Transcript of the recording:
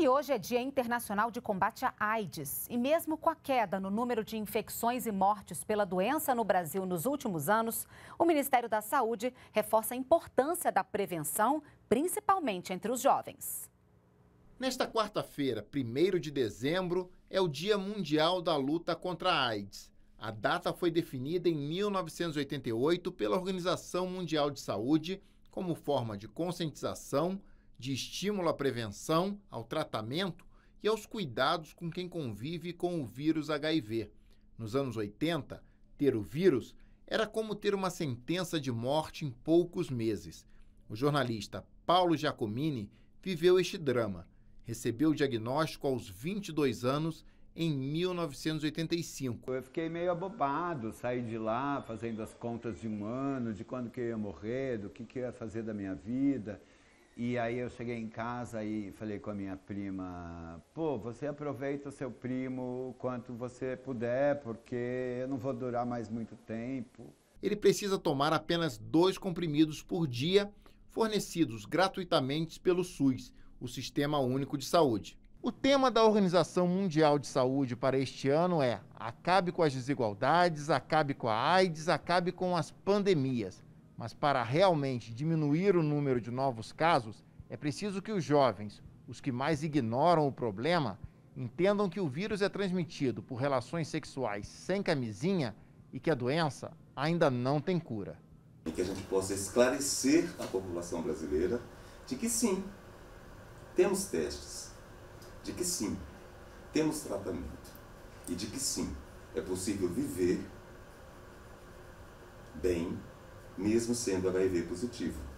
E hoje é Dia Internacional de Combate à AIDS. E mesmo com a queda no número de infecções e mortes pela doença no Brasil nos últimos anos, o Ministério da Saúde reforça a importância da prevenção, principalmente entre os jovens. Nesta quarta-feira, 1 de dezembro, é o Dia Mundial da Luta contra a AIDS. A data foi definida em 1988 pela Organização Mundial de Saúde como forma de conscientização de estímulo à prevenção, ao tratamento e aos cuidados com quem convive com o vírus HIV. Nos anos 80, ter o vírus era como ter uma sentença de morte em poucos meses. O jornalista Paulo Giacomini viveu este drama. Recebeu o diagnóstico aos 22 anos em 1985. Eu fiquei meio abobado, saí de lá fazendo as contas de um ano, de quando que eu ia morrer, do que, que eu ia fazer da minha vida. E aí eu cheguei em casa e falei com a minha prima, pô, você aproveita o seu primo quanto você puder, porque eu não vou durar mais muito tempo. Ele precisa tomar apenas dois comprimidos por dia, fornecidos gratuitamente pelo SUS, o Sistema Único de Saúde. O tema da Organização Mundial de Saúde para este ano é Acabe com as desigualdades, acabe com a AIDS, acabe com as pandemias. Mas para realmente diminuir o número de novos casos, é preciso que os jovens, os que mais ignoram o problema, entendam que o vírus é transmitido por relações sexuais sem camisinha e que a doença ainda não tem cura. Que a gente possa esclarecer a população brasileira de que sim, temos testes, de que sim, temos tratamento e de que sim, é possível viver bem mesmo sendo HIV positivo.